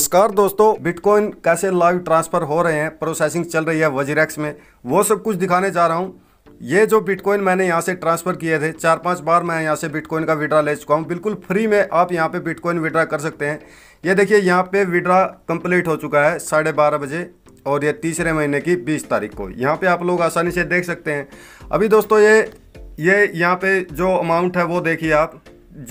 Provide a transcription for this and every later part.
नमस्कार दोस्तों बिटकॉइन कैसे लाइव ट्रांसफ़र हो रहे हैं प्रोसेसिंग चल रही है वजीरेक्स में वो सब कुछ दिखाने जा रहा हूँ ये जो बिटकॉइन मैंने यहाँ से ट्रांसफ़र किए थे चार पांच बार मैं यहाँ से बिटकॉइन का विड्रा ले चुका हूँ बिल्कुल फ्री में आप यहाँ पे बिटकॉइन विड्रा कर सकते हैं ये देखिए यहाँ पे विड्रा कंप्लीट हो चुका है साढ़े बारह बजे और ये तीसरे महीने की बीस तारीख को यहाँ पर आप लोग आसानी से देख सकते हैं अभी दोस्तों ये ये यहाँ पर जो अमाउंट है वो देखिए आप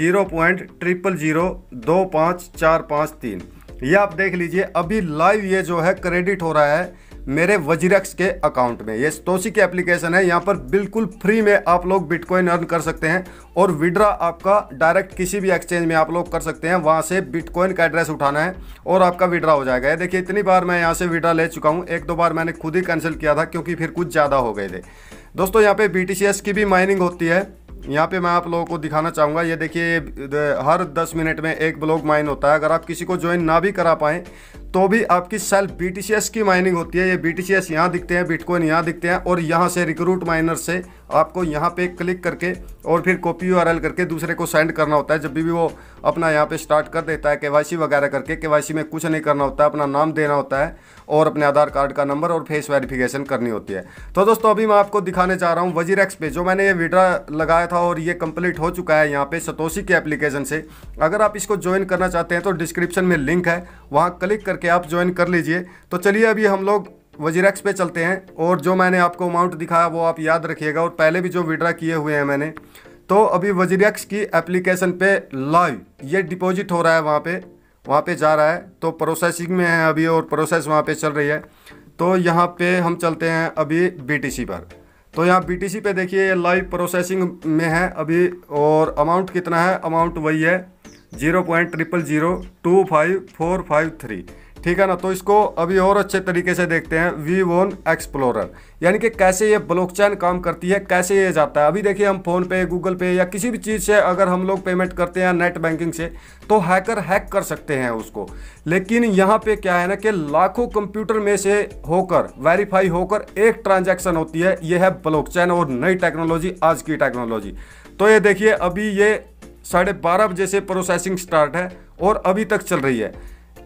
जीरो पॉइंट ट्रिपल जीरो दो पाँच चार पाँच तीन ये आप देख लीजिए अभी लाइव ये जो है क्रेडिट हो रहा है मेरे वजीरक्स के अकाउंट में ये स्टोसी की एप्लीकेशन है यहाँ पर बिल्कुल फ्री में आप लोग बिटकॉइन अर्न कर सकते हैं और विड्रा आपका डायरेक्ट किसी भी एक्सचेंज में आप लोग कर सकते हैं वहाँ से बिटकॉइन का एड्रेस उठाना है और आपका विड्रा हो जाएगा देखिए इतनी बार मैं यहाँ से विड्रा ले चुका हूँ एक दो बार मैंने खुद ही कैंसिल किया था क्योंकि फिर कुछ ज़्यादा हो गए थे दोस्तों यहाँ पर बी की भी माइनिंग होती है यहाँ पे मैं आप लोगों को दिखाना चाहूँगा ये देखिए हर 10 मिनट में एक ब्लॉक माइन होता है अगर आप किसी को ज्वाइन ना भी करा पाएँ तो भी आपकी सेल्फ बी की माइनिंग होती है ये बी टी सी यहाँ दिखते हैं बिटकॉइन यहाँ दिखते हैं और यहाँ से रिक्रूट माइनर से आपको यहाँ पे क्लिक करके और फिर कॉपी यू करके दूसरे को सेंड करना होता है जब भी वो अपना यहाँ पे स्टार्ट कर देता है के वगैरह करके के में कुछ नहीं करना होता है अपना नाम देना होता है और अपने आधार कार्ड का नंबर और फेस वेरिफिकेशन करनी होती है तो दोस्तों अभी मैं आपको दिखाने जा रहा हूँ वजीर एक्स पे जो मैंने ये विड्रा लगाया था और ये कंप्लीट हो चुका है यहाँ पे सतोशी के एप्लीकेशन से अगर आप इसको ज्वाइन करना चाहते हैं तो डिस्क्रिप्शन में लिंक है वहाँ क्लिक करके आप ज्वाइन कर लीजिए तो चलिए अभी हम लोग वजीरेक्स पे चलते हैं और जो मैंने आपको अमाउंट दिखाया वो आप याद रखिएगा और पहले भी जो विड्रा किए हुए हैं मैंने तो अभी वजीरेक्स की एप्लीकेशन पे लाइव ये डिपॉजिट हो रहा है वहाँ पे वहाँ पे जा रहा है तो प्रोसेसिंग में है अभी और प्रोसेस वहाँ पे चल रही है तो यहाँ पे हम चलते हैं अभी बी पर तो यहाँ बी पे देखिए ये लाइव प्रोसेसिंग में है अभी और अमाउंट कितना है अमाउंट वही है zero point triple zero two five four five three ठीक है ना तो इसको अभी और अच्छे तरीके से देखते हैं वी वोन एक्सप्लोरर यानी कि कैसे ये ब्लॉकचेन काम करती है कैसे ये जाता है अभी देखिए हम फोन पे गूगल पे या किसी भी चीज़ से अगर हम लोग पेमेंट करते हैं नेट बैंकिंग से तो हैकर हैक कर सकते हैं उसको लेकिन यहाँ पे क्या है ना कि लाखों कंप्यूटर में से होकर वेरीफाई होकर एक ट्रांजेक्शन होती है ये है ब्लॉक और नई टेक्नोलॉजी आज की टेक्नोलॉजी तो ये देखिए अभी ये साढ़े बारह बजे से प्रोसेसिंग स्टार्ट है और अभी तक चल रही है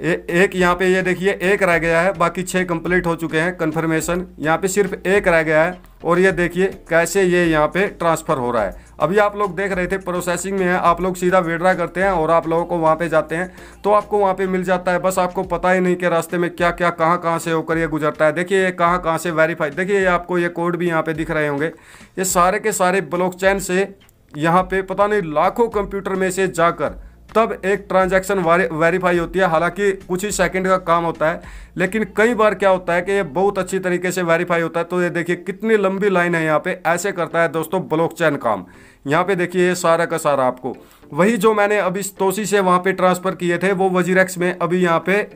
ए, एक यहाँ पे ये देखिए एक रह गया है बाकी छः कंप्लीट हो चुके हैं कंफर्मेशन यहाँ पे सिर्फ एक रह गया है और ये देखिए कैसे ये यहाँ पे ट्रांसफ़र हो रहा है अभी आप लोग देख रहे थे प्रोसेसिंग में है आप लोग सीधा विड्रा करते हैं और आप लोगों को वहाँ पे जाते हैं तो आपको वहाँ पे मिल जाता है बस आपको पता ही नहीं कि रास्ते में क्या क्या कहाँ कहाँ से होकर ये गुजरता है देखिए ये कहाँ कहाँ से वेरीफाई देखिए आपको ये कोड भी यहाँ पर दिख रहे होंगे ये सारे के सारे ब्लॉक से यहाँ पर पता नहीं लाखों कंप्यूटर में से जाकर तब एक ट्रांजैक्शन वेरीफाई होती है हालांकि कुछ ही सेकंड का काम होता है लेकिन कई बार क्या होता है कि ये बहुत अच्छी तरीके से वेरीफाई होता है तो ये देखिए कितनी लंबी लाइन है यहाँ पे ऐसे करता है दोस्तों ब्लॉकचेन काम यहाँ पे देखिए ये सारा का सारा आपको वही जो मैंने अभी तोसी से वहाँ पर ट्रांसफ़र किए थे वो वजीरेक्स में अभी यहाँ पे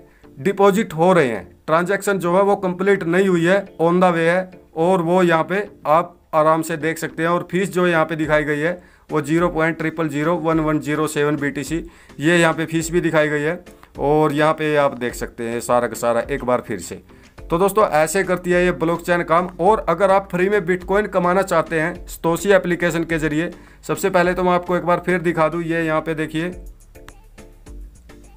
डिपॉजिट हो रहे हैं ट्रांजेक्शन जो है वो कंप्लीट नहीं हुई है ऑन द वे है और वो यहाँ पर आप आराम से देख सकते हैं और फीस जो यहाँ पर दिखाई गई है वो zero point triple zero one one zero seven B T C ये यहाँ पे फीस भी दिखाई गई है और यहाँ पे आप देख सकते हैं सारा का सारा एक बार फिर से तो दोस्तों ऐसे करती है ये ब्लॉकचेन काम और अगर आप फ्री में बिटकॉइन कमाना चाहते हैं स्तोसी एप्लीकेशन के जरिए सबसे पहले तो मैं आपको एक बार फिर दिखा दूँ ये यहाँ पे देखिए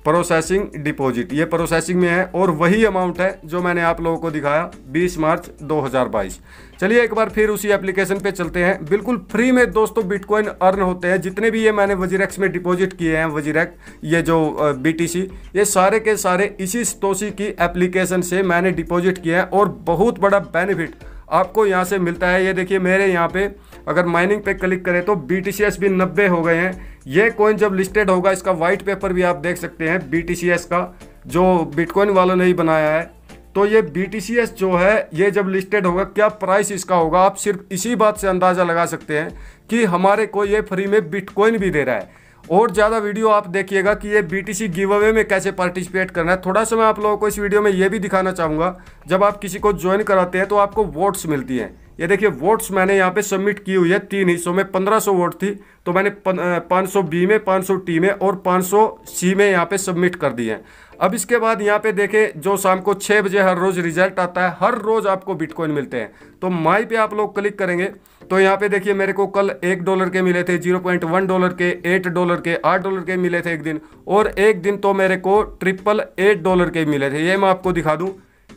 प्रोसेसिंग डिपॉजिट ये प्रोसेसिंग में है और वही अमाउंट है जो मैंने आप लोगों को दिखाया 20 मार्च 2022 चलिए एक बार फिर उसी एप्लीकेशन पे चलते हैं बिल्कुल फ्री में दोस्तों बिटकॉइन अर्न होते हैं जितने भी ये मैंने वजीरेक्स में डिपॉजिट किए हैं वजीरेक ये जो बी ये सारे के सारे इसी स्टोसी की एप्लीकेशन से मैंने डिपॉजिट किए हैं और बहुत बड़ा बेनिफिट आपको यहाँ से मिलता है ये देखिए मेरे यहाँ पे अगर माइनिंग पे क्लिक करें तो बी टी सी एस भी नब्बे हो गए हैं ये कॉइन जब लिस्टेड होगा इसका वाइट पेपर भी आप देख सकते हैं बी का जो बिटकॉइन वालों ने ही बनाया है तो ये बी जो है ये जब लिस्टेड होगा क्या प्राइस इसका होगा आप सिर्फ इसी बात से अंदाज़ा लगा सकते हैं कि हमारे को ये फ्री में बिटकॉइन भी दे रहा है और ज़्यादा वीडियो आप देखिएगा कि ये B T C give away में कैसे पार्टिसिपेट करना है थोड़ा सा मैं आप लोगों को इस वीडियो में ये भी दिखाना चाहूँगा जब आप किसी को ज्वाइन कराते हैं तो आपको वोट्स मिलती हैं ये देखिए वोट्स मैंने यहाँ पे सबमिट की हुई है तीन हिस्सों में 1500 वोट थी तो मैंने पाँच सौ बी में 500 टी में और 500 सी में यहाँ पे सबमिट कर दिए हैं अब इसके बाद यहाँ पे देखें जो शाम को छः बजे हर रोज़ रिजल्ट आता है हर रोज़ आपको बिटकॉइन मिलते हैं तो माई पे आप लोग क्लिक करेंगे तो यहाँ पे देखिए मेरे को कल एक डॉलर के मिले थे जीरो पॉइंट वन डॉलर के एट डॉलर के आठ डॉलर के मिले थे एक दिन और एक दिन तो मेरे को ट्रिपल एट डॉलर के मिले थे ये मैं आपको दिखा दूँ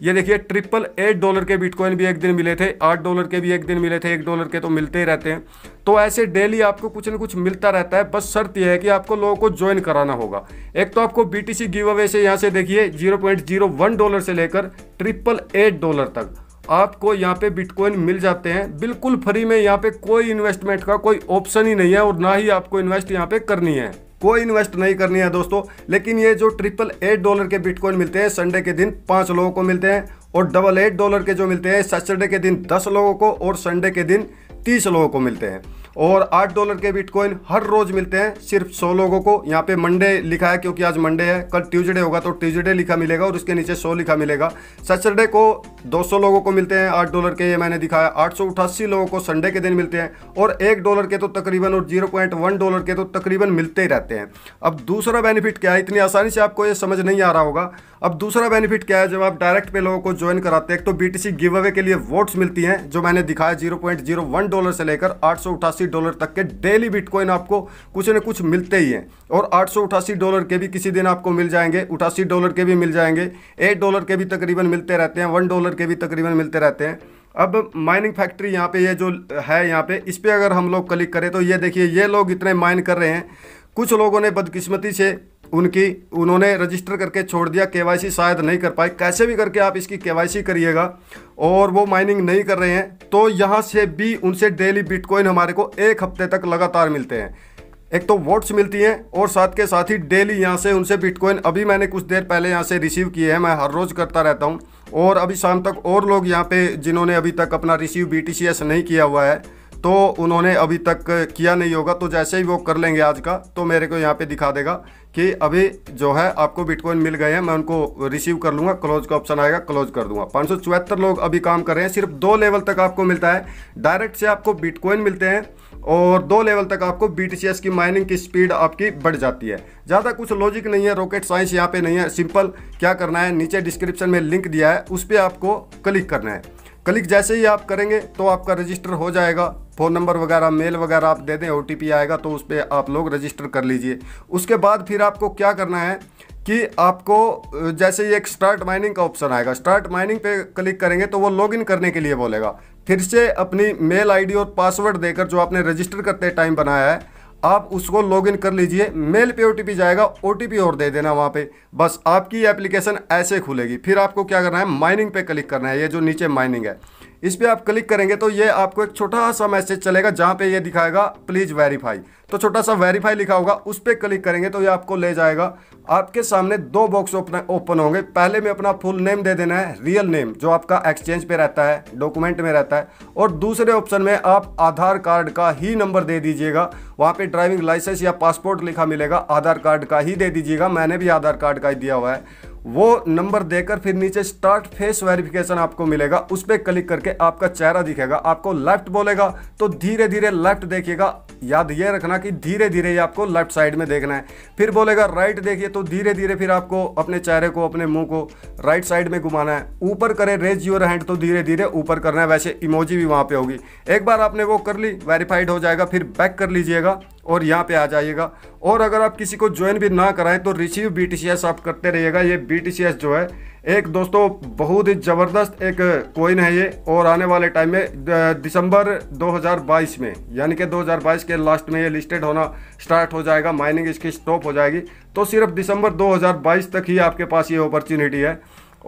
ये देखिए ट्रिपल एट डॉलर के बिटकॉइन भी एक दिन मिले थे आठ डॉलर के भी एक दिन मिले थे एक डॉलर के तो मिलते ही रहते हैं तो ऐसे डेली आपको कुछ ना कुछ मिलता रहता है बस शर्त यह है कि आपको लोगों को ज्वाइन कराना होगा एक तो आपको बी टी गिव अवे से यहाँ से देखिए zero point zero one dollar से लेकर ट्रिपल एट डॉलर तक आपको यहाँ पे बिटकॉइन मिल जाते हैं बिल्कुल फ्री में यहाँ पे कोई इन्वेस्टमेंट का कोई ऑप्शन ही नहीं है और ना ही आपको इन्वेस्ट यहाँ पे करनी है कोई इन्वेस्ट नहीं करनी है दोस्तों लेकिन ये जो ट्रिपल एट डॉलर के बिटकॉइन मिलते हैं संडे के दिन पाँच लोगों को मिलते हैं और डबल एट डॉलर के जो मिलते हैं सैटरडे के दिन दस लोगों को और संडे के दिन तीस लोगों को मिलते हैं और आठ डॉलर के बिटकॉइन हर रोज मिलते हैं सिर्फ सौ लोगों को यहाँ पे मंडे लिखा है क्योंकि आज मंडे है कल ट्यूजडे होगा तो ट्यूजडे लिखा मिलेगा और उसके नीचे सौ लिखा मिलेगा सैटरडे को 200 लोगों को मिलते हैं आठ डॉलर के ये मैंने दिखाया आठ लोगों को संडे के दिन मिलते हैं और एक डॉलर के तो तकरीबन और जीरो डॉलर के तो तकरीबन मिलते ही रहते हैं अब दूसरा बेनिफिट क्या है इतनी आसानी से आपको ये समझ नहीं आ रहा होगा अब दूसरा बेनिफिट क्या है जब आप डायरेक्ट पे लोगों को ज्वाइन कराते हैं तो बीटीसी गिव अवे के लिए वोट्स मिलती हैं जो मैंने दिखाया वन डॉलर से लेकर आठ डॉलर तक के डेली बिटकॉइन आपको कुछ ना कुछ मिलते ही हैं और आठ डॉलर के भी किसी दिन आपको मिल जाएंगे उठासी डॉलर के भी मिल जाएंगे एट डॉलर के भी तकरीबन मिलते रहते हैं वन डॉलर के भी तकरीबन मिलते रहते हैं अब माइनिंग फैक्ट्री यहाँ पे ये जो है यहाँ पे इस पर अगर हम लोग क्लिक करें तो ये देखिए ये लोग इतने माइन कर रहे हैं कुछ लोगों ने बदकिस्मती से उनकी उन्होंने रजिस्टर करके छोड़ दिया केवाईसी शायद नहीं कर पाए कैसे भी करके आप इसकी केवाईसी करिएगा और वो माइनिंग नहीं कर रहे हैं तो यहाँ से भी उनसे डेली बिटकॉइन हमारे को एक हफ्ते तक लगातार मिलते हैं एक तो वोट्स मिलती हैं और साथ के साथ ही डेली यहाँ से उनसे बिटकॉइन अभी मैंने कुछ देर पहले यहाँ से रिसीव किए हैं मैं हर रोज़ करता रहता हूँ और अभी शाम तक और लोग यहाँ पे जिन्होंने अभी तक अपना रिसीव बी नहीं किया हुआ है तो उन्होंने अभी तक किया नहीं होगा तो जैसे ही वो कर लेंगे आज का तो मेरे को यहाँ पे दिखा देगा कि अभी जो है आपको बिटकॉइन मिल गए हैं मैं उनको रिसीव कर लूँगा क्लोज का ऑप्शन आएगा क्लोज कर दूंगा पाँच लोग अभी काम कर रहे हैं सिर्फ दो लेवल तक आपको मिलता है डायरेक्ट से आपको बिटकॉइन मिलते हैं और दो लेवल तक आपको बी की माइनिंग की स्पीड आपकी बढ़ जाती है ज़्यादा कुछ लॉजिक नहीं है रॉकेट साइंस यहाँ पर नहीं है सिंपल क्या करना है नीचे डिस्क्रिप्शन में लिंक दिया है उस पर आपको क्लिक करना है क्लिक जैसे ही आप करेंगे तो आपका रजिस्टर हो जाएगा फ़ोन नंबर वगैरह मेल वगैरह आप दे दें ओ आएगा तो उस पर आप लोग रजिस्टर कर लीजिए उसके बाद फिर आपको क्या करना है कि आपको जैसे ये एक स्टार्ट माइनिंग का ऑप्शन आएगा स्टार्ट माइनिंग पे क्लिक करेंगे तो वो लॉगिन करने के लिए बोलेगा फिर से अपनी मेल आईडी और पासवर्ड देकर जो आपने रजिस्टर करते टाइम बनाया है आप उसको लॉगिन कर लीजिए मेल पे ओटीपी जाएगा ओटीपी और दे देना वहाँ पे बस आपकी एप्लीकेशन ऐसे खुलेगी फिर आपको क्या करना है माइनिंग पे क्लिक करना है ये जो नीचे माइनिंग है इस पर आप क्लिक करेंगे तो ये आपको एक छोटा सा मैसेज चलेगा जहाँ पे ये दिखाएगा प्लीज़ वेरीफाई तो छोटा सा वेरीफाई लिखा होगा उस पर क्लिक करेंगे तो ये आपको ले जाएगा आपके सामने दो बॉक्स ओपन ओपन होंगे पहले में अपना फुल नेम दे देना है रियल नेम जो आपका एक्सचेंज पे रहता है डॉक्यूमेंट में रहता है और दूसरे ऑप्शन में आप आधार कार्ड का ही नंबर दे दीजिएगा वहाँ पर ड्राइविंग लाइसेंस या पासपोर्ट लिखा मिलेगा आधार कार्ड का ही दे दीजिएगा मैंने भी आधार कार्ड का ही दिया हुआ है वो नंबर देकर फिर नीचे स्टार्ट फेस वेरिफिकेशन आपको मिलेगा उस पर क्लिक करके आपका चेहरा दिखेगा आपको लेफ्ट बोलेगा तो धीरे धीरे लेफ्ट देखिएगा याद ये रखना कि धीरे धीरे ये आपको लेफ्ट साइड में देखना है फिर बोलेगा राइट देखिए तो धीरे धीरे फिर आपको अपने चेहरे को अपने मुंह को राइट साइड में घुमाना है ऊपर करें रेज योर हैंड तो धीरे धीरे ऊपर करना है वैसे इमोजी भी वहाँ पे होगी एक बार आपने वो कर ली वेरीफाइड हो जाएगा फिर बैक कर लीजिएगा और यहाँ पे आ जाइएगा और अगर आप किसी को ज्वाइन भी ना कराएं तो रिसीव बी आप करते रहिएगा ये बी जो है एक दोस्तों बहुत ही ज़बरदस्त एक कोइन है ये और आने वाले टाइम में दिसंबर 2022 में यानी कि 2022 के लास्ट में ये लिस्टेड होना स्टार्ट हो जाएगा माइनिंग इसकी स्टॉप हो जाएगी तो सिर्फ दिसंबर 2022 तक ही आपके पास ये अपॉर्चुनिटी है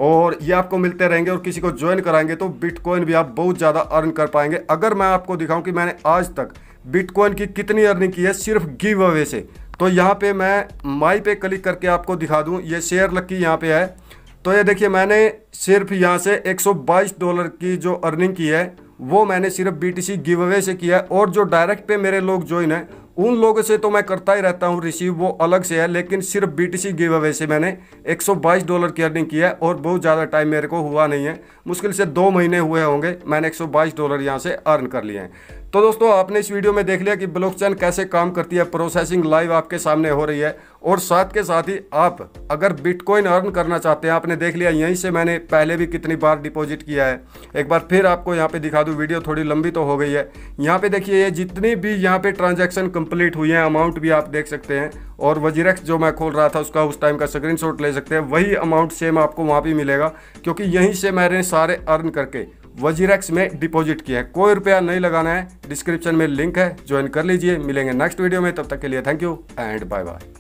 और ये आपको मिलते रहेंगे और किसी को ज्वाइन कराएंगे तो बिटकॉइन भी आप बहुत ज़्यादा अर्न कर पाएंगे अगर मैं आपको दिखाऊँ कि मैंने आज तक बिटकॉइन की कितनी अर्निंग की है सिर्फ गिव अवे से तो यहाँ पे मैं माई पे क्लिक करके आपको दिखा दूँ ये शेयर लक्की यहाँ पे है तो ये देखिए मैंने सिर्फ यहाँ से 122 डॉलर की जो अर्निंग की है वो मैंने सिर्फ बी टी गिव अवे से किया है और जो डायरेक्ट पे मेरे लोग ज्वाइन हैं उन लोगों से तो मैं करता ही रहता हूँ रिसीव वो अलग से है लेकिन सिर्फ बी टी गिव अवे से मैंने 122 डॉलर की अर्निंग की है और बहुत ज़्यादा टाइम मेरे को हुआ नहीं है मुश्किल से दो महीने हुए होंगे मैंने 122 डॉलर यहाँ से अर्न कर लिए हैं तो दोस्तों आपने इस वीडियो में देख लिया कि ब्लॉकचेन कैसे काम करती है प्रोसेसिंग लाइव आपके सामने हो रही है और साथ के साथ ही आप अगर बिटकॉइन अर्न करना चाहते हैं आपने देख लिया यहीं से मैंने पहले भी कितनी बार डिपॉजिट किया है एक बार फिर आपको यहाँ पे दिखा दूँ वीडियो थोड़ी लंबी तो हो गई है यहाँ पे देखिए ये जितनी भी यहाँ पे ट्रांजैक्शन कंप्लीट हुई है अमाउंट भी आप देख सकते हैं और वजीरक्स जो मैं खोल रहा था उसका उस टाइम का स्क्रीन ले सकते हैं वही अमाउंट सेम आपको वहाँ भी मिलेगा क्योंकि यहीं से मैंने सारे अर्न करके वजीरेक्स में डिपॉजिट किया है कोई रुपया नहीं लगाना है डिस्क्रिप्शन में लिंक है ज्वाइन कर लीजिए मिलेंगे नेक्स्ट वीडियो में तब तक के लिए thank you and bye bye